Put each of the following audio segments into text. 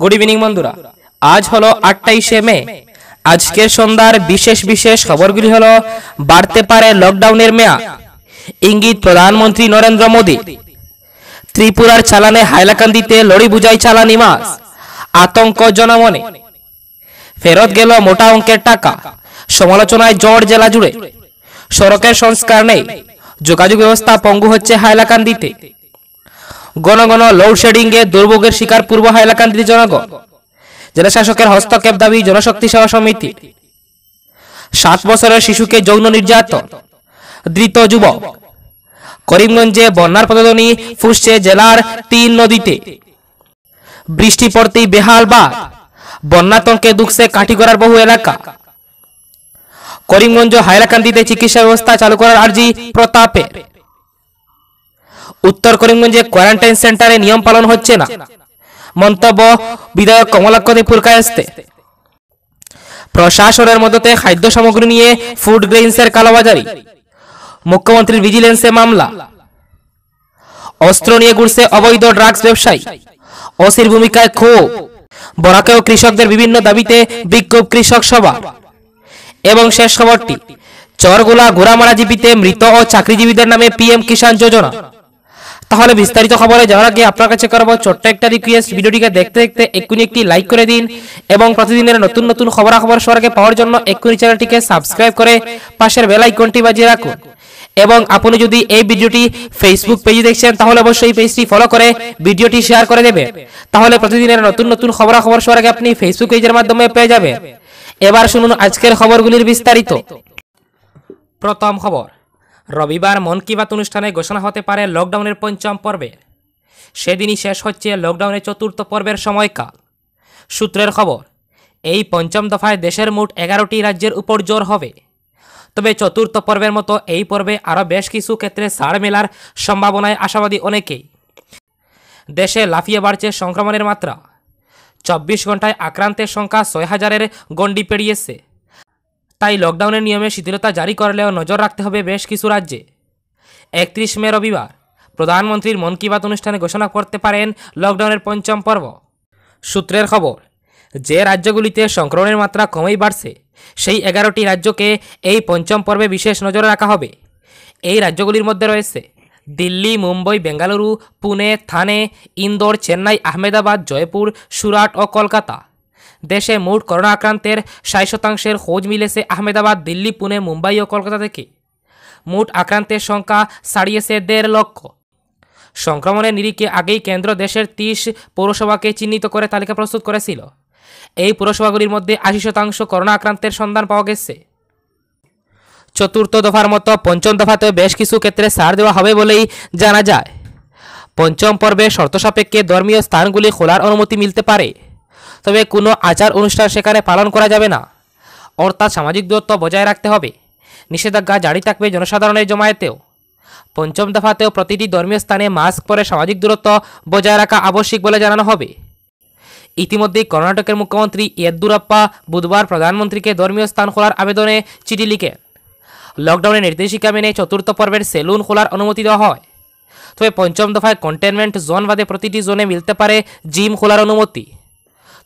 good evening বন্ধুরা আজ হলো আটাইশে মে আজকের সন্ধ্যার বিশেষ বিশেষ খবরগুলি হলো বাড়তে পারে লকডাউনের মেয়া ইঙ্গিত প্রধানমন্ত্রী নরেন্দ্র মোদী ত্রিপুরার চালানে হাইলাকান্দিতে লড়ি বুঝাই চালানি মাস আতঙ্ক জনমনে ফেরত গেল মোটা অঙ্কের টাকা সমালোচনায় জড় জেলা জুড়ে সড়কের সংস্কার নেই যোগাযোগ ব্যবস্থা পঙ্গু হচ্ছে হাইলাকান্দিতে ঘন ঘন লোডশেডিংয়ে দুর্ভোগের শিকার পূর্ব হাইলাকান্দির জনগণ জেলাশাসকের হস্তক্ষেপ দাবি জনশক্তি সেবা সমিতি সাত বছরের শিশুকে যৌন নির্যাতন ধৃত যুবক করিমগঞ্জে বন্যার পদনী ফুসছে জেলার তিন নদীতে বৃষ্টি পড়তেই বেহাল বা বন্যাতঙ্কে দুঃখছে কাঠিগড়ার বহু এলাকা করিমগঞ্জ হাইলাকান্দিতে চিকিৎসা ব্যবস্থা চালু করার আর্জি প্রতাপের উত্তর করিমগঞ্জে কোয়ারেন্টাইন সেন্টারে নিয়ম পালন হচ্ছে না মন্তব্য বিধায়ক কমলাক্ষদী আসতে প্রশাসনের মদতে খাদ্য সামগ্রী নিয়ে ফুড গ্রেইনসের কালাবাজারি মুখ্যমন্ত্রীর ভিজিলেন্সে মামলা অস্ত্র নিয়ে ঘুরছে অবৈধ ড্রাগস ব্যবসায়ী অসির ভূমিকায় খো বরাকেও কৃষকদের বিভিন্ন দাবিতে বিক্ষোভ কৃষক সভা এবং শেষ খবরটি চরগুলা ঘোড়ামারা জীবিতে মৃত ও চাকরিজীবীদের নামে পিএম কিষাণ যোজনা তাহলে বিস্তারিত খবরে যাওয়ার আগে আপনার কাছে করবো ছোট্ট একটা রিকোয়েস্ট ভিডিওটিকে দেখতে দেখতে এক্ষুনি একটি লাইক করে দিন এবং প্রতিদিনের নতুন নতুন খবরাখবর সবার আগে পাওয়ার জন্য এক্ষুনি চ্যানেলটিকে সাবস্ক্রাইব করে পাশের বেল আইকনটি বাজিয়ে রাখুন এবং আপনি যদি এই ভিডিওটি ফেসবুক পেজে দেখছেন তাহলে অবশ্যই এই পেজটি ফলো করে ভিডিওটি শেয়ার করে দেবে তাহলে প্রতিদিনের নতুন নতুন খবরাখবর সবার আগে আপনি ফেসবুক পেজের মাধ্যমে পেয়ে যাবেন এবার শুনুন আজকের খবরগুলির বিস্তারিত প্রথম খবর রবিবার মন কি বাত অনুষ্ঠানে ঘোষণা হতে পারে লকডাউনের পঞ্চম পর্বের সেদিনই শেষ হচ্ছে লকডাউনের চতুর্থ পর্বের সময়কাল সূত্রের খবর এই পঞ্চম দফায় দেশের মোট এগারোটি রাজ্যের উপর জোর হবে তবে চতুর্থ পর্বের মতো এই পর্বে আরও বেশ কিছু ক্ষেত্রে সার মেলার সম্ভাবনায় আশাবাদী অনেকেই দেশে লাফিয়ে বাড়ছে সংক্রমণের মাত্রা চব্বিশ ঘন্টায় আক্রান্তের সংখ্যা ছয় হাজারের গণ্ডি পেরিয়েছে তাই লকডাউনের নিয়মে শিথিলতা জারি করলেও নজর রাখতে হবে বেশ কিছু রাজ্যে একত্রিশ মে রবিবার প্রধানমন্ত্রীর মন কি বাত অনুষ্ঠানে ঘোষণা করতে পারেন লকডাউনের পঞ্চম পর্ব সূত্রের খবর যে রাজ্যগুলিতে সংক্রমণের মাত্রা কমেই বাড়ছে সেই এগারোটি রাজ্যকে এই পঞ্চম পর্বে বিশেষ নজরে রাখা হবে এই রাজ্যগুলির মধ্যে রয়েছে দিল্লি মুম্বই বেঙ্গালুরু পুনে থানে ইন্দোর চেন্নাই আহমেদাবাদ জয়পুর সুরাট ও কলকাতা দেশে মোট করোনা আক্রান্তের ষাট শতাংশের খোঁজ মিলেছে আহমেদাবাদ দিল্লি পুনে মুম্বাই ও কলকাতা থেকে মোট আক্রান্তের সংখ্যা ছাড়িয়েছে দেড় লক্ষ সংক্রমণের নিরিখে আগেই কেন্দ্র দেশের ত্রিশ পৌরসভাকে চিহ্নিত করে তালিকা প্রস্তুত করেছিল এই পৌরসভাগুলির মধ্যে আশি শতাংশ করোনা আক্রান্তের সন্ধান পাওয়া গেছে চতুর্থ দফার মতো পঞ্চম দফাতে বেশ কিছু ক্ষেত্রে ছাড় দেওয়া হবে বলেই জানা যায় পঞ্চম পর্বে শর্ত সাপেক্ষে ধর্মীয় স্থানগুলি খোলার অনুমতি মিলতে পারে তবে কোনো আচার অনুষ্ঠান সেখানে পালন করা যাবে না অর্থাৎ সামাজিক দূরত্ব বজায় রাখতে হবে নিষেধাজ্ঞা জারি থাকবে জনসাধারণের জমায়েতেও পঞ্চম দফাতেও প্রতিটি ধর্মীয় স্থানে মাস্ক পরে সামাজিক দূরত্ব বজায় রাখা আবশ্যিক বলে জানানো হবে ইতিমধ্যে কর্ণাটকের মুখ্যমন্ত্রী ইয়েদ্দুরাপ্পা বুধবার প্রধানমন্ত্রীকে ধর্মীয় স্থান খোলার আবেদনে চিঠি লিখেন লকডাউনের নির্দেশিকা মেনে চতুর্থ পর্বের সেলুন খোলার অনুমতি দেওয়া হয় তবে পঞ্চম দফায় কন্টেনমেন্ট জোন বাদে প্রতিটি জোনে মিলতে পারে জিম খোলার অনুমতি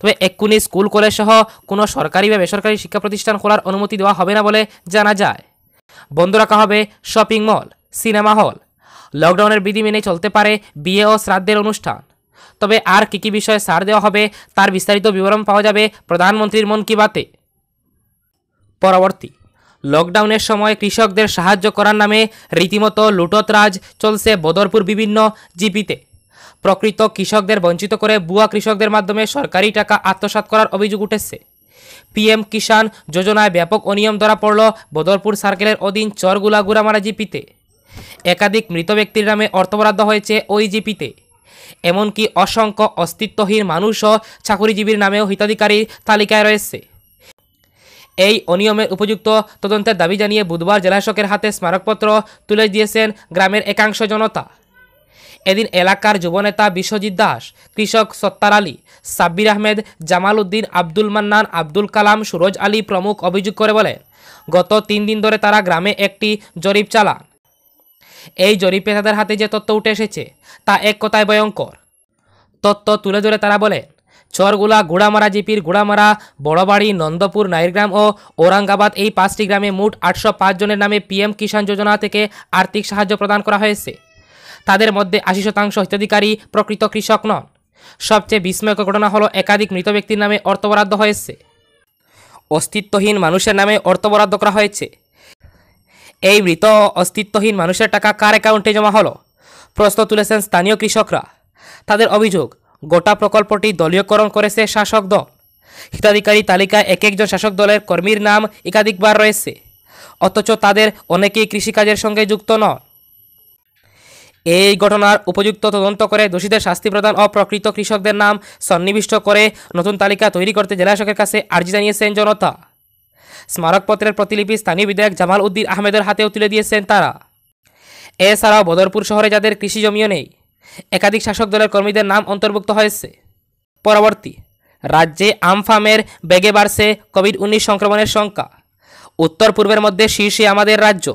তবে এক্ষুনি স্কুল কলেজ সহ কোনো সরকারি বা বেসরকারি শিক্ষা প্রতিষ্ঠান খোলার অনুমতি দেওয়া হবে না বলে জানা যায় বন্ধ রাখা হবে শপিং মল সিনেমা হল লকডাউনের বিধি মেনে চলতে পারে বিয়ে ও শ্রাদ্ধের অনুষ্ঠান তবে আর কী কী বিষয়ে সার দেওয়া হবে তার বিস্তারিত বিবরণ পাওয়া যাবে প্রধানমন্ত্রীর মন কি বাতে পরবর্তী লকডাউনের সময় কৃষকদের সাহায্য করার নামে রীতিমতো লুটতরাজ চলছে বদরপুর বিভিন্ন জিপিতে প্রকৃত কৃষকদের বঞ্চিত করে বুয়া কৃষকদের মাধ্যমে সরকারি টাকা আত্মসাত করার অভিযোগ উঠেছে পিএম কিষাণ যোজনায় ব্যাপক অনিয়ম ধরা পড়ল বদরপুর সার্কেলের অধীন চরগুলা গুড়ামারা জিপিতে একাধিক মৃত ব্যক্তির নামে অর্থ বরাদ্দ হয়েছে ওই জিপিতে এমনকি অসংখ্য অস্তিত্বহীন মানুষও চাকুরিজীবীর নামেও হিতাধিকারীর তালিকায় রয়েছে এই অনিয়মের উপযুক্ত তদন্তের দাবি জানিয়ে বুধবার জেলাশকের হাতে স্মারকপত্র তুলে দিয়েছেন গ্রামের একাংশ জনতা এদিন এলাকার যুবনেতা বিশ্বজিৎ দাস কৃষক সত্তার আলী সাব্বির আহমেদ জামাল উদ্দিন আব্দুল মান্নান আব্দুল কালাম সুরজ আলী প্রমুখ অভিযোগ করে বলেন গত তিন দিন ধরে তারা গ্রামে একটি জরিপ চালান এই জরিপে তাদের হাতে যে তথ্য উঠে এসেছে তা এক কথায় ভয়ঙ্কর তত্ত্ব তুলে ধরে তারা বলেন চরগুলা গুড়ামারা জিপির গুড়ামারা বড়বাড়ি নন্দপুর নাইরগ্রাম ও ওরাঙ্গাবাদ এই পাঁচটি গ্রামে মোট আটশো জনের নামে পিএম কিষাণ যোজনা থেকে আর্থিক সাহায্য প্রদান করা হয়েছে তাদের মধ্যে আশি শতাংশ হিতাধিকারী প্রকৃত কৃষক নন সবচেয়ে বিস্ময়কর ঘটনা হলো একাধিক মৃত ব্যক্তির নামে অর্থ বরাদ্দ হয়েছে অস্তিত্বহীন মানুষের নামে অর্থ বরাদ্দ করা হয়েছে এই মৃত অস্তিত্বহীন মানুষের টাকা কার অ্যাকাউন্টে জমা হলো প্রশ্ন তুলেছেন স্থানীয় কৃষকরা তাদের অভিযোগ গোটা প্রকল্পটি দলীয়করণ করেছে শাসক দল হিতাধিকারী তালিকায় এক একজন শাসক দলের কর্মীর নাম একাধিকবার রয়েছে অথচ তাদের অনেকেই কৃষিকাজের সঙ্গে যুক্ত নয় এই ঘটনার উপযুক্ত তদন্ত করে দোষীদের শাস্তি প্রদান ও প্রকৃত কৃষকদের নাম সন্নিবিষ্ট করে নতুন তালিকা তৈরি করতে জেলাশকের কাছে আর্জি জানিয়েছেন জনতা স্মারকপত্রের প্রতিলিপি স্থানীয় বিধায়ক জামাল উদ্দিন আহমেদের হাতেও তুলে দিয়েছেন তারা এছাড়াও বদরপুর শহরে যাদের কৃষি জমিও নেই একাধিক শাসক দলের কর্মীদের নাম অন্তর্ভুক্ত হয়েছে পরবর্তী রাজ্যে আমফামের বেগে বাড়ছে কোভিড উনিশ সংক্রমণের সংখ্যা উত্তর পূর্বের মধ্যে শীর্ষে আমাদের রাজ্য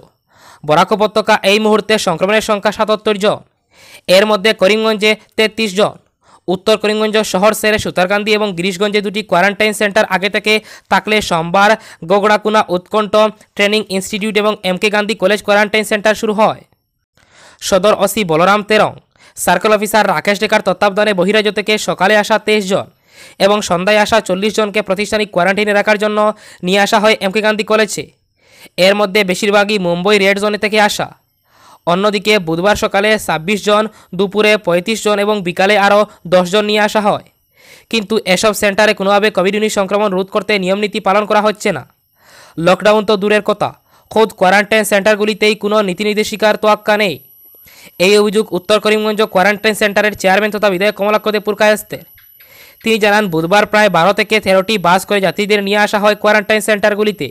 বরাক উপত্যকা এই মুহূর্তে সংক্রমণের সংখ্যা সাতাত্তর জন এর মধ্যে করিমগঞ্জে তেত্রিশ জন উত্তর করিমগঞ্জ শহর সেরে সুতারকান্দি এবং গিরিশগঞ্জে দুটি কোয়ারেন্টাইন সেন্টার আগে থেকে থাকলে সোমবার গোগড়াকুনা উৎকণ্ঠ ট্রেনিং ইনস্টিটিউট এবং M K Gandhi college quarantine centre শুরু হয় সদর অসি বলরাম তেরং সার্কেল অফিসার রাকেশ ডেকার তত্ত্বাবধানে বহিরাজ্য থেকে সকালে আসা তেইশ জন এবং সন্ধ্যায় আসা চল্লিশ জনকে প্রাতিষ্ঠানিক কোয়ারেন্টাইনে রাখার জন্য নিয়ে আসা হয় এম কে গান্ধী কলেজে এর মধ্যে বেশিরভাগই মুম্বই রেড জোনে থেকে আসা অন্যদিকে বুধবার সকালে ২৬ জন দুপুরে ৩৫ জন এবং বিকালে আরও জন নিয়ে আসা হয় কিন্তু এসব সেন্টারে কোনোভাবে কোভিড উনিশ সংক্রমণ রোধ করতে নিয়মনীতি পালন করা হচ্ছে না লকডাউন তো দূরের কথা খোদ কোয়ারেন্টাইন সেন্টারগুলিতেই কোনো নীতিনির্দেশিকার তোয়াক্কা নেই এই অভিযোগ উত্তর করিমগঞ্জ কোয়ারেন্টাইন সেন্টারের চেয়ারম্যান তথা বিধায়ক কমলাক্ষ দেবপুর কায়স্তের তিনি জানান বুধবার প্রায় বারো থেকে তেরোটি বাস করে যাত্রীদের নিয়ে আসা হয় কোয়ারেন্টাইন সেন্টারগুলিতে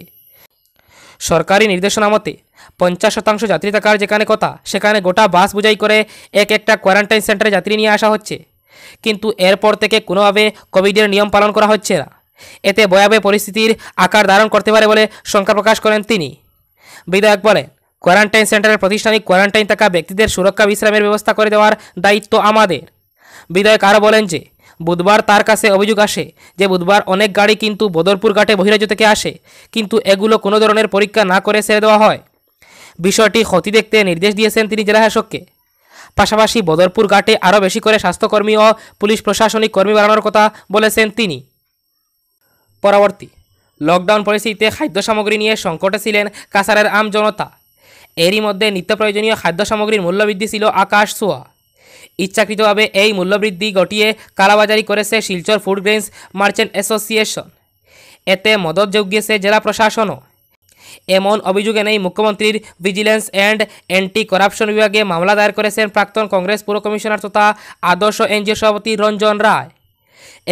সরকারি নির্দেশনা মতে পঞ্চাশ শতাংশ যাত্রী থাকার যেখানে কথা সেখানে গোটা বাস বুঝাই করে এক একটা কোয়ারেন্টাইন সেন্টারে যাত্রী নিয়ে আসা হচ্ছে কিন্তু এরপর থেকে কোনোভাবে কোভিডের নিয়ম পালন করা হচ্ছে না এতে ভয়াবহ পরিস্থিতির আকার ধারণ করতে পারে বলে শঙ্কা প্রকাশ করেন তিনি বিধায়ক বলেন কোয়ারেন্টাইন সেন্টারের প্রতিষ্ঠানিক কোয়ারেন্টাইন থাকা ব্যক্তিদের সুরক্ষা বিশ্রামের ব্যবস্থা করে দেওয়ার দায়িত্ব আমাদের বিধায়ক আরও বলেন যে বুধবার তার কাছে অভিযোগ আসে যে বুধবার অনেক গাড়ি কিন্তু বদরপুর ঘাটে বহিরাজ্য থেকে আসে কিন্তু এগুলো কোনো ধরনের পরীক্ষা না করে ছেড়ে দেওয়া হয় বিষয়টি ক্ষতি দেখতে নির্দেশ দিয়েছেন তিনি জেলা শাসককে পাশাপাশি বদরপুর ঘাটে আরও বেশি করে স্বাস্থ্যকর্মী ও পুলিশ প্রশাসনিক কর্মী বাড়ানোর কথা বলেছেন তিনি পরবর্তী লকডাউন পরিস্থিতিতে খাদ্য সামগ্রী নিয়ে সংকটে ছিলেন কাসারের আম জনতা এরই মধ্যে নিত্য প্রয়োজনীয় খাদ্য সামগ্রীর মূল্যবৃদ্ধি ছিল আকাশ ছোঁয়া ইচ্ছাকৃতভাবে এই মূল্যবৃদ্ধি ঘটিয়ে কালাবাজারি করেছে Silchar food grains merchant association এতে মদত জুগিয়েছে জেলা প্রশাসনও এমন অভিযোগ এনেই মুখ্যমন্ত্রীর ভিজিলেন্স অ্যান্ড অ্যান্টি করাপশন বিভাগে মামলা দায়ের করেছেন প্রাক্তন কংগ্রেস পুর কমিশনার তথা আদর্শ এনজিও সভাপতি রঞ্জন রায়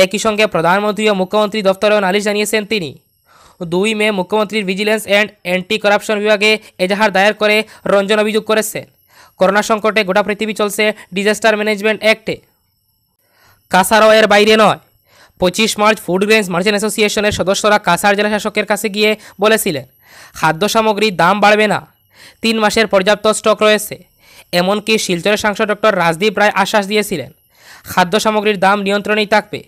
একই সঙ্গে প্রধানমন্ত্রী ও মুখ্যমন্ত্রী দফতরেও নালিশ জানিয়েছেন তিনি দুই মে মুখ্যমন্ত্রীর ভিজিলেন্স অ্যান্ড অ্যান্টি করাপশন বিভাগে এজাহার দায়ের করে রঞ্জন অভিযোগ করেছেন করোনা সংকটে গোটা পৃথিবী চলছে ডিজাস্টার ম্যানেজমেন্ট অ্যাক্টে কাসারও এর বাইরে নয় পঁচিশ মার্চ ফুড গ্রেন্স মার্চেন্ট অ্যাসোসিয়েশনের সদস্যরা কাসার জেলা শাসকের কাছে গিয়ে বলেছিলেন খাদ্য সামগ্রীর দাম বাড়বে না তিন মাসের পর্যাপ্ত স্টক রয়েছে এমনকি শিলচরের সাংসদ ডক্টর রাজদীপ রায় আশ্বাস দিয়েছিলেন খাদ্য সামগ্রীর দাম নিয়ন্ত্রণেই থাকবে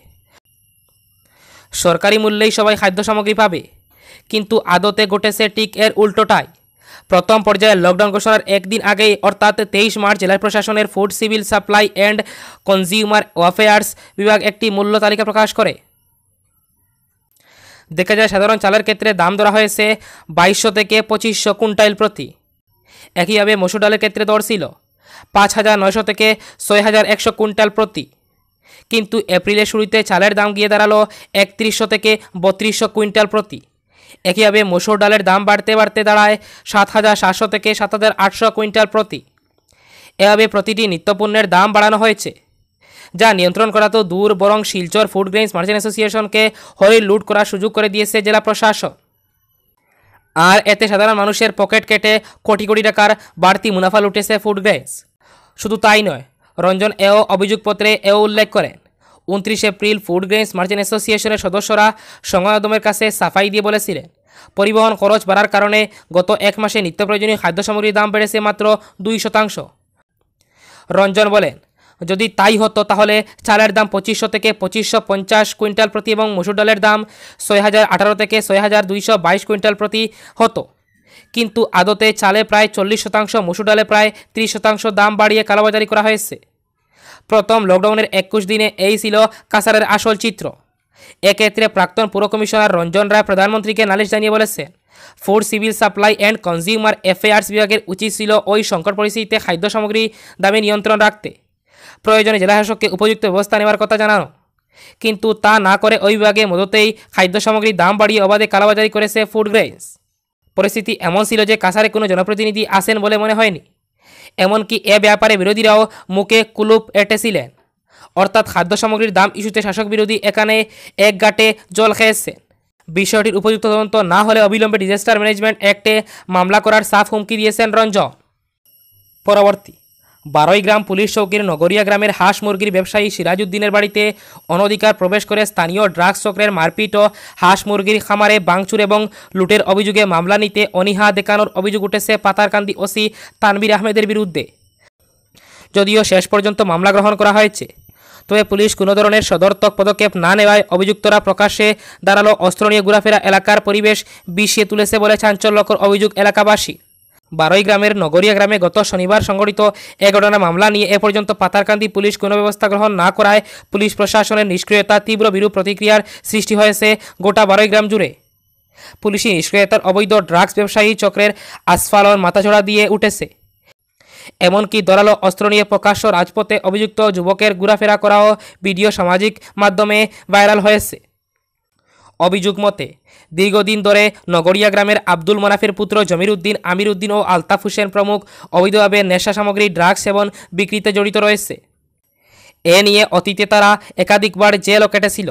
সরকারি মূল্যেই সবাই খাদ্য সামগ্রী পাবে কিন্তু আদতে ঘটেছে টিক এর উল্টোটায় প্রথম পর্যায়ে লকডাউন ঘোষণার একদিন আগেই অর্থাৎ তেইশ মার্চ জেলা প্রশাসনের food civil supply and consumer affairs বিভাগ একটি মূল্য তালিকা প্রকাশ করে দেখা যায় সাধারণ চালের ক্ষেত্রে দাম ধরা হয়েছে বাইশশো থেকে পঁচিশশো কুইন্টাইল প্রতি একইভাবে মসুর ডালের ক্ষেত্রে দর ছিল পাঁচ হাজার নয়শো থেকে ছয় হাজার একশো কুইন্টাল প্রতি কিন্তু এপ্রিলের শুরুতে চালের দাম গিয়ে দাঁড়ালো একত্রিশশো থেকে বত্রিশশো কুইন্টাল প্রতি একইভাবে মসুর ডালের দাম বাড়তে বাড়তে দাঁড়ায় সাত হাজার সাতশো থেকে সাত হাজার আটশো কুইন্টাল প্রতি এভাবে প্রতিটি নিত্যপণ্যের দাম বাড়ানো হয়েছে যা নিয়ন্ত্রণ করা তো দূর বরং শিলচর ফুড গ্রেন্স মার্চেন্ট অ্যাসোসিয়েশনকে হরি লুট করার সুযোগ করে দিয়েছে জেলা প্রশাসন আর এতে সাধারণ মানুষের পকেট কেটে কোটি কোটি টাকার বাড়তি মুনাফা লুটেছে ফুড গ্রেন্স শুধু তাই নয় রঞ্জন এও অভিযোগপত্রে এও উল্লেখ করেন উনত্রিশ এপ্রিল ফুড গ্রেন্স মার্চেন্ট অ্যাসোসিয়েশনের সদস্যরা সংবাদমের কাছে সাফাই দিয়ে বলেছিলেন পরিবহন খরচ বাড়ার কারণে গত এক মাসে নিত্য প্রয়োজনীয় খাদ্য সামগ্রীর দাম বেড়েছে মাত্র দুই শতাংশ রঞ্জন বলেন যদি তাই হতো তাহলে চালের দাম পঁচিশশো থেকে পঁচিশশো পঞ্চাশ কুইন্টাল প্রতি এবং মসুর ডালের দাম ছয় হাজার আঠারো থেকে ছয় হাজার দুইশো বাইশ কুইন্টাল প্রতি হতো কিন্তু আদতে চালে প্রায় চল্লিশ শতাংশ মসুর ডালে প্রায় ত্রিশ শতাংশ দাম বাড়িয়ে কালাবাজারি করা হয়েছে প্রথম লকডাউনের একুশ দিনে এই ছিল কাসারের আসল চিত্র এক্ষেত্রে প্রাক্তন পুর কমিশনার রঞ্জন রায় প্রধানমন্ত্রীকে নালিশ জানিয়ে বলেছেন food civil supply and consumer affairs বিভাগের উচিত ছিল ওই সংকট পরিস্থিতিতে খাদ্য সামগ্রী দামে নিয়ন্ত্রণ রাখতে প্রয়োজনে জেলাশাসককে উপযুক্ত ব্যবস্থা নেওয়ার কথা জানানো কিন্তু তা না করে ওই বিভাগে মদতেই খাদ্য সামগ্রীর দাম বাড়িয়ে অবাধে কালাবাজারি করেছে ফুড গ্রেন্স পরিস্থিতি এমন ছিল যে কাছারে কোনো জনপ্রতিনিধি আসেন বলে মনে হয়নি এমনকি এ ব্যাপারে বিরোধীরাও মুখে কুলুপ এঁটেছিলেন অর্থাৎ খাদ্য সামগ্রীর দাম ইস্যুতে শাসক বিরোধী এখানে এক গাটে জল খেয়েছেন বিষয়টির উপযুক্ত তদন্ত না হলে অবিলম্বে ডিজাস্টার ম্যানেজমেন্ট অ্যাক্টে মামলা করার সাফ হুমকি দিয়েছেন রঞ্জন পরবর্তী বারোই গ্রাম পুলিশ চৌকির নগরিয়া গ্রামের হাঁস মুরগির ব্যবসায়ী সিরাজউদ্দিনের বাড়িতে অনধিকার প্রবেশ করে স্থানীয় ড্রাগস চক্রের মারপিট ও হাঁস মুরগির খামারে বাংচুর এবং লুটের অভিযোগে মামলা নিতে অনিহা দেখানোর অভিযোগ উঠেছে পাতারকান্দি ওসি তানবির আহমেদের বিরুদ্ধে যদিও শেষ পর্যন্ত মামলা গ্রহণ করা হয়েছে তবে পুলিশ কোনো ধরনের সদর্থক পদক্ষেপ না নেওয়ায় অভিযুক্তরা প্রকাশ্যে দাঁড়ালো অস্ত্র নিয়ে ঘোরাফেরা এলাকার পরিবেশ বিষিয়ে তুলেছে বলে চাঞ্চল্যকর অভিযোগ এলাকাবাসী বারোই গ্রামের নগরিয়া গ্রামে গত শনিবার সংঘটিত এ ঘটনা মামলা নিয়ে এ পর্যন্ত পাতারকান্দি পুলিশ কোনো ব্যবস্থা গ্রহণ না করায় পুলিশ প্রশাসনের নিষ্ক্রিয়তা তীব্র বিরূপ প্রতিক্রিয়ার সৃষ্টি হয়েছে গোটা বারোই গ্রাম জুড়ে পুলিশি নিষ্ক্রিয়তার অবৈধ ড্রাগস ব্যবসায়ী চক্রের আসফালন মাথাছড়া দিয়ে উঠেছে এমনকি দরালো অস্ত্র নিয়ে প্রকাশ্য রাজপথে অভিযুক্ত যুবকের ঘোরাফেরা করাও ভিডিও সামাজিক মাধ্যমে ভাইরাল হয়েছে অভিযোগ মতে দীর্ঘদিন ধরে নগরিয়া গ্রামের আব্দুল মনাফের পুত্র জমির উদ্দিন আমির উদ্দিন ও আলতাফ হুসেন প্রমুখ অবৈধভাবে নেশা সামগ্রী ড্রাগস এবং বিক্রিতে জড়িত রয়েছে এ নিয়ে অতীতে তারা একাধিকবার জেলও কেটেছিল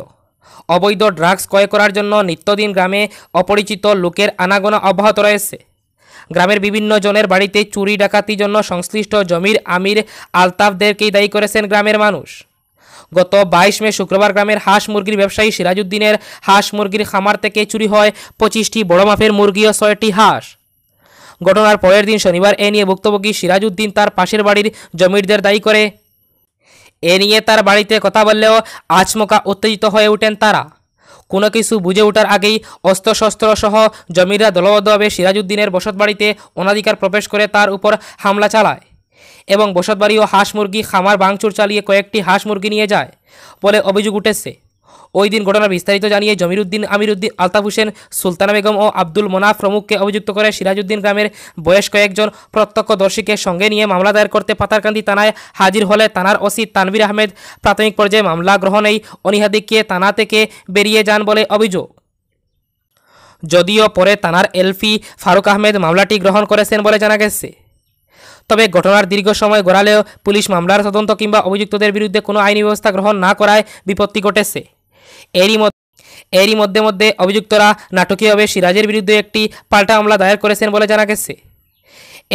অবৈধ ড্রাগস ক্রয় করার জন্য নিত্যদিন গ্রামে অপরিচিত লোকের আনাগোনা অব্যাহত রয়েছে গ্রামের বিভিন্ন জনের বাড়িতে চুরি ডাকাতির জন্য সংশ্লিষ্ট জমির আমির আলতাফদেরকেই দায়ী করেছেন গ্রামের মানুষ গত বাইশ মে শুক্রবার গ্রামের হাঁস মুরগির ব্যবসায়ী সিরাজুদ্দিনের হাঁস মুরগির খামার থেকে চুরি হয় পঁচিশটি বড় মাপের মুরগি ও ছয়টি হাঁস ঘটনার পরের দিন শনিবার এ নিয়ে ভুক্তভোগী সিরাজুদ্দিন তার পাশের বাড়ির জমিরদের দায়ী করে এ নিয়ে তার বাড়িতে কথা বললেও আচমকা উত্তেজিত হয়ে ওঠেন তারা কোনো কিছু বুঝে ওঠার আগেই অস্ত্রশস্ত্রসহ জমিরা দলবদ্ধভাবে বসত বসতবাড়িতে অনাধিকার প্রবেশ করে তার উপর হামলা চালায় এবং বসতবাড়ি ও হাঁস মুরগি খামার ভাঙচুর চালিয়ে কয়েকটি হাঁস মুরগি নিয়ে যায় বলে অভিযোগ উঠেছে ওই দিন ঘটনা বিস্তারিত জানিয়ে জমিরুদ্দিন আমিরুদ্দিন আলতাফ হোসেন সুলতানা বেগম ও আব্দুল মোনা প্রমুখকে অভিযুক্ত করে সিরাজউদ্দিন গ্রামের বয়স কয়েকজন প্রত্যক্ষদর্শীকে সঙ্গে নিয়ে মামলা দায়ের করতে পাতারকান্দি থানায় হাজির হলে থানার ওসি তানবির আহমেদ প্রাথমিক পর্যায়ে মামলা গ্রহণেই অনিহাদিককে থানা থেকে বেরিয়ে যান বলে অভিযোগ যদিও পরে থানার এলপি ফারুক আহমেদ মামলাটি গ্রহণ করেছেন বলে জানা গেছে তবে ঘটনার দীর্ঘ সময় গড়ালেও পুলিশ মামলার তদন্ত কিংবা অভিযুক্তদের বিরুদ্ধে কোনো আইনি ব্যবস্থা গ্রহণ না করায় বিপত্তি ঘটেছে এরই এরই মধ্যে মধ্যে অভিযুক্তরা নাটকীয়ভাবে সিরাজের বিরুদ্ধে একটি পাল্টা মামলা দায়ের করেছেন বলে জানা গেছে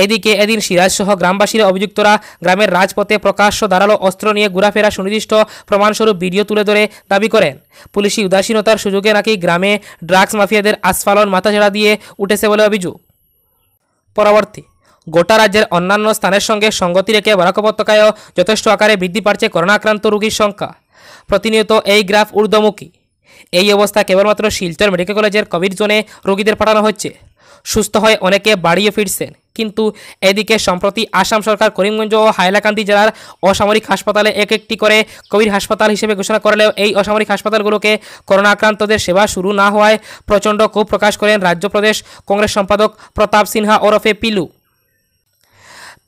এদিকে এদিন সিরাজসহ গ্রামবাসীর অভিযুক্তরা গ্রামের রাজপথে প্রকাশ্য ধারালো অস্ত্র নিয়ে ঘোরাফেরা সুনির্দিষ্ট প্রমাণস্বরূপ ভিডিও তুলে ধরে দাবি করেন পুলিশি উদাসীনতার সুযোগে নাকি গ্রামে ড্রাগস মাফিয়াদের আস্ফালন মাথাছাড়া দিয়ে উঠেছে বলে অভিযোগ পরবর্তী গোটা রাজ্যের অন্যান্য স্থানের সঙ্গে সঙ্গতি রেখে বরাক উপত্যকায়ও যথেষ্ট আকারে বৃদ্ধি পাচ্ছে করোনা আক্রান্ত রোগীর সংখ্যা প্রতিনিয়ত এই গ্রাফ ঊর্ধ্বমুখী এই অবস্থা কেবলমাত্র শিলচর মেডিকেল কলেজের কোভিড জোনে রোগীদের পাঠানো হচ্ছে সুস্থ হয়ে অনেকে বাড়িয়ে ফিরছেন কিন্তু এদিকে সম্প্রতি আসাম সরকার করিমগঞ্জ ও হাইলাকান্দি জেলার অসামরিক হাসপাতালে এক একটি করে কোভিড হাসপাতাল হিসেবে ঘোষণা করলেও এই অসামরিক হাসপাতালগুলোকে করোনা আক্রান্তদের সেবা শুরু না হওয়ায় প্রচণ্ড ক্ষোভ প্রকাশ করেন রাজ্য প্রদেশ কংগ্রেস সম্পাদক প্রতাপ সিনহা ওরফে পিলু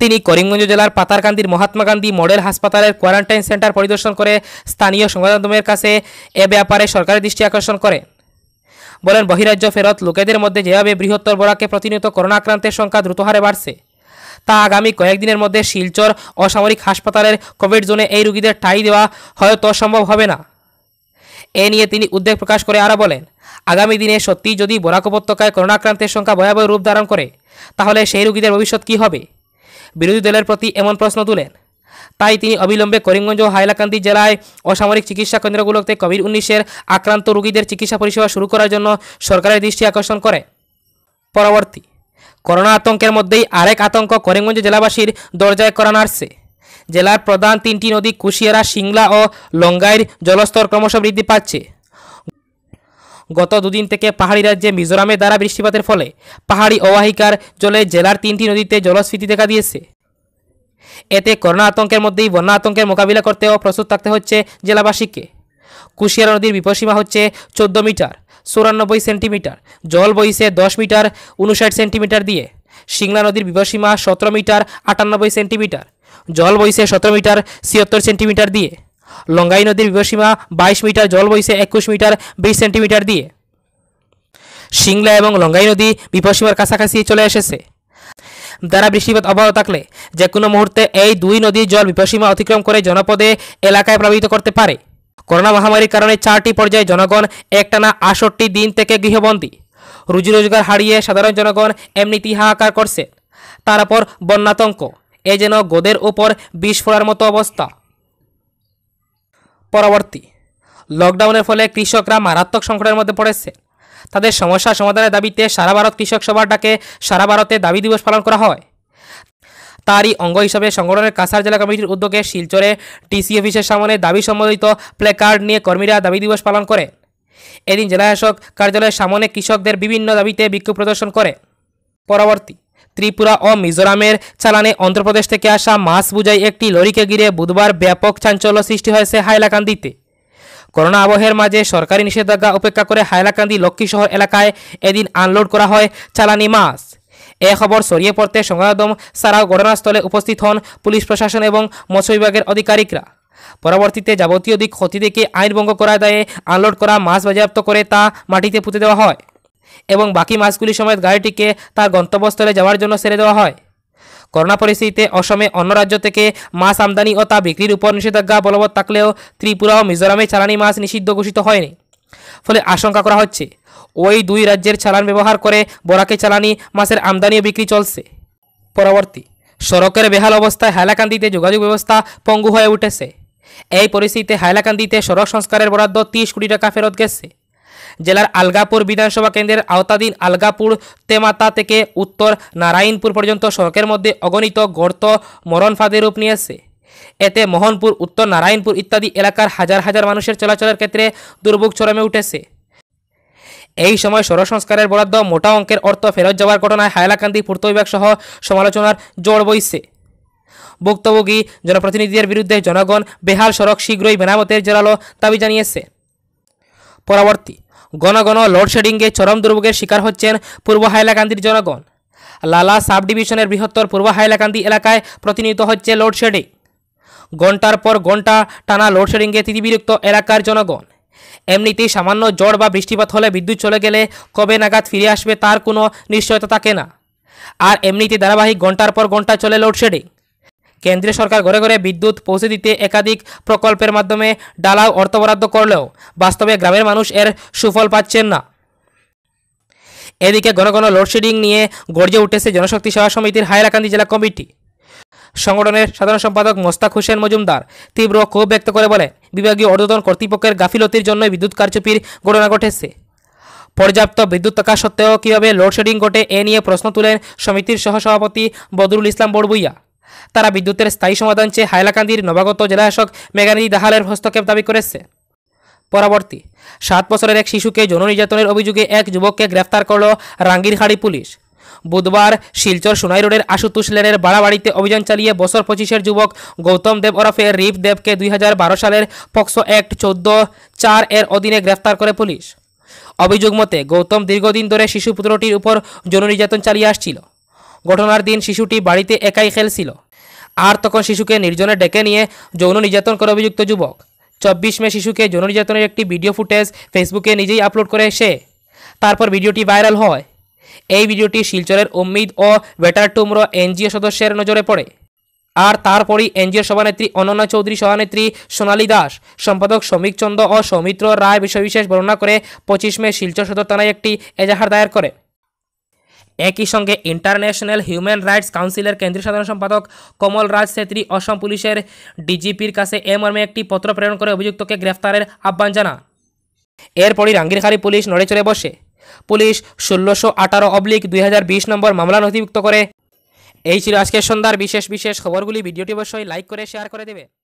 তিনি করিমগঞ্জ জেলার পাতারকান্দির মহাত্মা গান্ধী মডেল হাসপাতালের কোয়ারেন্টাইন সেন্টার পরিদর্শন করে স্থানীয় সংবাদমাধ্যমের কাছে এ ব্যাপারে সরকারের দৃষ্টি আকর্ষণ করে বলেন বহিরাজ্য ফেরত লোকেদের মধ্যে যেভাবে বৃহত্তর বরাকে প্রতিনিয়ত করোনা আক্রান্তের সংখ্যা দ্রুতহারে বাড়ছে তা আগামী কয়েকদিনের মধ্যে শিলচর অসামরিক হাসপাতালের কোভিড জোনে এই রোগীদের ঠাঁই দেওয়া হয়তো সম্ভব হবে না এ নিয়ে তিনি উদ্বেগ প্রকাশ করে আরও বলেন আগামী দিনে সত্যি যদি বরাক উপত্যকায় করোনা আক্রান্তের সংখ্যা ভয়াবহ রূপ ধারণ করে তাহলে সেই রোগীদের ভবিষ্যৎ কী হবে বিরোধী দলের প্রতি এমন প্রশ্ন তুলেন তাই তিনি অবিলম্বে করিমগঞ্জ ও হাইলাকান্দি জেলায় অসামরিক চিকিৎসা কেন্দ্রগুলোতে কোভিড উনিশের আক্রান্ত রোগীদের চিকিৎসা পরিষেবা শুরু করার জন্য সরকারের দৃষ্টি আকর্ষণ করে পরবর্তী করোনা আতঙ্কের মধ্যেই আরেক আতঙ্ক করিমগঞ্জ জেলাবাসীর দরজায় করানো আসছে জেলার প্রধান তিনটি নদী কুশিয়ারা সিংলা ও লঙ্গাইয়ের জলস্তর ক্রমশ বৃদ্ধি পাচ্ছে গত দুদিন থেকে পাহাড়ি রাজ্যে মিজোরামে দ্বারা বৃষ্টিপাতের ফলে পাহাড়ি অবাহিকার জলে জেলার তিনটি নদীতে জলস্ফীতি দেখা দিয়েছে এতে করোনা আতঙ্কের মধ্যেই বন্যা আতঙ্কের মোকাবিলা করতেও প্রস্তুত থাকতে হচ্ছে জেলাবাসীকে কুশিয়ারা নদীর বিপসীমা হচ্ছে চোদ্দো মিটার চৌরানব্বই সেন্টিমিটার জল বইছে দশ মিটার উনষাট সেন্টিমিটার দিয়ে সিংলা নদীর বিপসীমা সতেরো মিটার আটানব্বই সেন্টিমিটার জল বইছে সতেরো মিটার ছিয়াত্তর সেন্টিমিটার দিয়ে লঙ্গাই নদীর বিভাসীমা বাইশ মিটার জল বইছে একুশ মিটার বিশ সেন্টিমিটার দিয়ে সিংলা এবং লঙ্গাই নদী বিপসীমার কাছাকাছি চলে এসেছে দ্বারা বৃষ্টিপাত অব্যাহত থাকলে যে কোনো মুহূর্তে এই দুই নদীর জল বিপসীমা অতিক্রম করে জনপদে এলাকায় প্রভাবিত করতে পারে করোনা মহামারীর কারণে চারটি পর্যায়ে জনগণ একটানা আষট্টি দিন থেকে গৃহবন্দী রুজি রোজগার হারিয়ে সাধারণ জনগণ এমনিতেই হাহাকার করছে তারপর বন্যাতঙ্ক এ যেন গোদের উপর বিষ ফোড়ার মতো অবস্থা পরবর্তী লকডাউনের ফলে কৃষকরা মারাত্মক সংকটের মধ্যে পড়েছে তাদের সমস্যা সমাধানের দাবিতে সারা ভারত কৃষক সভার ডাকে সারা ভারতে দাবি দিবস পালন করা হয় তারই অঙ্গ হিসাবে সংগঠনের কাছাড় জেলা কমিটির উদ্যোগে শিলচরে টিসি অফিসের সামনে দাবি সম্বলিত প্লেকার্ড নিয়ে কর্মীরা দাবি দিবস পালন করে এদিন জেলাশাসক কার্যালয়ের সামনে কৃষকদের বিভিন্ন দাবিতে বিক্ষোভ প্রদর্শন করে পরবর্তী ত্রিপুরা ও মিজোরামের চালানে অন্ধ্রপ্রদেশ থেকে আসা মাছ বুঝাই একটি লরিকে ঘিরে বুধবার ব্যাপক চাঞ্চল্য সৃষ্টি হয়েছে হাইলাকান্দিতে করোনা আবহের মাঝে সরকারি নিষেধাজ্ঞা উপেক্ষা করে হাইলাকান্দি লক্ষ্মীশহর এলাকায় এদিন আনলোড করা হয় চালানি মাছ এ খবর ছড়িয়ে পড়তে সংবাদম ছাড়াও ঘটনাস্থলে উপস্থিত হন পুলিশ প্রশাসন এবং মৎস্য বিভাগের আধিকারিকরা পরবর্তীতে যাবতীয় দিক ক্ষতি দেখে আইন ভঙ্গ করার দায়ে আনলোড করা মাছ বাজেয়াপ্ত করে তা মাটিতে পুঁতে দেওয়া হয় এবং বাকি মাসগুলি সময় গাড়িটিকে তার গন্তব্যস্থলে যাওয়ার জন্য ছেড়ে দেওয়া হয় করোনা পরিস্থিতিতে অসমে অন্য রাজ্য থেকে মাছ আমদানি ও তা বিক্রির উপর নিষেধাজ্ঞা বলবৎ থাকলেও ত্রিপুরা ও মিজোরামে চালানি মাছ নিষিদ্ধ ঘোষিত হয়নি ফলে আশঙ্কা করা হচ্ছে ওই দুই রাজ্যের চালান ব্যবহার করে বরাকে চালানি মাছের আমদানি ও বিক্রি চলছে পরবর্তী সড়কের বেহাল অবস্থায় হাইলাকান্দিতে যোগাযোগ ব্যবস্থা পঙ্গু হয়ে উঠেছে এই পরিস্থিতিতে হাইলাকান্দিতে সড়ক সংস্কারের বরাদ্দ তিরিশ কোটি টাকা ফেরত গেছে জেলার আলগাপুর বিধানসভা কেন্দ্রের আওতাধীন আলগাপুর তেমাতা থেকে উত্তর নারায়ণপুর পর্যন্ত সড়কের মধ্যে অগণিত গর্ত মরণ ফাঁদে রূপ নিয়েছে এতে মোহনপুর উত্তর নারায়ণপুর ইত্যাদি এলাকার হাজার হাজার মানুষের চলাচলের ক্ষেত্রে দুর্ভোগ চরমে উঠেছে এই সময় সড়ক সংস্কারের বরাদ্দ মোটা অঙ্কের অর্থ ফেরত যাওয়ার ঘটনায় হায়লাকান্দি পূর্ত বিভাগ সহ সমালোচনার জোর বইছে ভুক্তভোগী জনপ্রতিনিধিদের বিরুদ্ধে জনগণ বেহাল সড়ক শীঘ্রই মেরামতের জেরালো দাবি জানিয়েছে পরবর্তী ঘন ঘন লোডশেডিংয়ে চরম দুর্ভোগের শিকার হচ্ছেন পূর্ব হাইলাকান্দির জনগণ লালা সাব ডিভিশনের বৃহত্তর পূর্ব হাইলাকান্দি এলাকায় প্রতিনিয়ত হচ্ছে লোডশেডিং ঘন্টার পর ঘন্টা টানা লোডশেডিংয়ে তিতিবিরক্ত এলাকার জনগণ এমনিতেই সামান্য জ্বর বা বৃষ্টিপাত হলে বিদ্যুৎ চলে গেলে কবে নাগাদ ফিরে আসবে তার কোনো নিশ্চয়তা থাকে না আর এমনিতে ধারাবাহিক ঘন্টার পর ঘন্টা চলে লোডশেডিং কেন্দ্রীয় সরকার ঘরে ঘরে বিদ্যুৎ পৌঁছে দিতে একাধিক প্রকল্পের মাধ্যমে ডালাও অর্থ বরাদ্দ করলেও বাস্তবে গ্রামের মানুষ এর সুফল পাচ্ছেন না এদিকে ঘন ঘন লোডশেডিং নিয়ে গর্জে উঠেছে জনশক্তি সেবা সমিতির হায়রাকান্দি জেলা কমিটি সংগঠনের সাধারণ সম্পাদক মোস্তাক হোসেন মজুমদার তীব্র ক্ষোভ ব্যক্ত করে বলেন বিভাগীয় অর্ধতন কর্তৃপক্ষের গাফিলতির জন্য বিদ্যুৎ কারচুপির ঘটনা ঘটেছে পর্যাপ্ত বিদ্যুৎ থাকা সত্ত্বেও কীভাবে লোডশেডিং ঘটে এ নিয়ে প্রশ্ন তুলেন সমিতির সহসভাপতি বদরুল ইসলাম বড়বুইয়া তারা বিদ্যুতের স্থায়ী সমাধান চেয়ে হাইলাকান্দির নবাগত জেলাশাসক মেঘানিধি দাহালের হস্তক্ষেপ দাবি করেছে পরবর্তী সাত বছরের এক শিশুকে যৌন নির্যাতনের অভিযোগে এক যুবককে গ্রেফতার করল রাঙ্গিরহাড়ি পুলিশ বুধবার শিলচর সোনাই রোডের আশুতোষ লেনের বাড়াবাড়িতে অভিযান চালিয়ে বছর পঁচিশের যুবক গৌতম দেব ওরফে রিপ দেবকে দুই সালের পক্সো অ্যাক্ট চোদ্দ চার এর অধীনে গ্রেফতার করে পুলিশ অভিযোগ মতে গৌতম দীর্ঘদিন ধরে শিশু পুত্রটির উপর যৌন নির্যাতন চালিয়ে আসছিল ঘটনার দিন শিশুটি বাড়িতে একাই খেলছিল আর তখন শিশুকে নির্জনে ডেকে নিয়ে যৌন নির্যাতন করে অভিযুক্ত যুবক চব্বিশ মে শিশুকে যৌন নির্যাতনের একটি ভিডিও ফুটেজ ফেসবুকে নিজেই আপলোড করে সে তারপর ভিডিওটি ভাইরাল হয় এই ভিডিওটি শিলচরের অমিদ ও বেটার টুমর এনজিও সদস্যের নজরে পড়ে আর তারপরই এনজিও সভানেত্রী অনন্যা চৌধুরী সভানেত্রী সোনালী দাস সম্পাদক সমীক চন্দ্র ও সৌমিত্র রায় বিষয়বিশেষ বর্ণনা করে পঁচিশ মে শিলচর সদর থানায় একটি এজাহার দায়ের করে একই সঙ্গে ইন্টারন্যাশনাল হিউম্যান রাইটস কাউন্সিলের কেন্দ্রীয় সাধারণ সম্পাদক কমল রাজ ছেত্রী অসম পুলিশের ডিজিপির কাছে এ মর্মে একটি পত্র প্রেরণ করে অভিযুক্তকে গ্রেফতারের আহ্বান জানান এরপরই রাঙ্গিরখালী পুলিশ নড়েচড়ে বসে পুলিশ ষোলোশো আঠারো অবলিক দুই নম্বর মামলা নথিভুক্ত করে এই ছিল আজকের সন্ধ্যার বিশেষ বিশেষ খবরগুলি ভিডিওটি অবশ্যই লাইক করে শেয়ার করে দেবে